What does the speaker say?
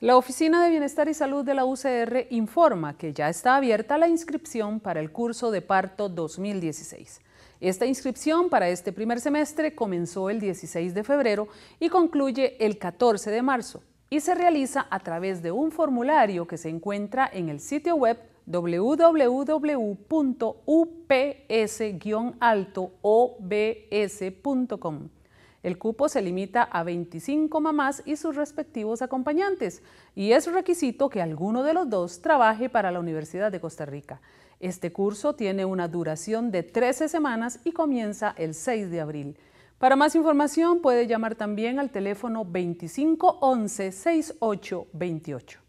La Oficina de Bienestar y Salud de la UCR informa que ya está abierta la inscripción para el curso de parto 2016. Esta inscripción para este primer semestre comenzó el 16 de febrero y concluye el 14 de marzo y se realiza a través de un formulario que se encuentra en el sitio web www.ups-obs.com. El cupo se limita a 25 mamás y sus respectivos acompañantes y es requisito que alguno de los dos trabaje para la Universidad de Costa Rica. Este curso tiene una duración de 13 semanas y comienza el 6 de abril. Para más información puede llamar también al teléfono 2511 6828.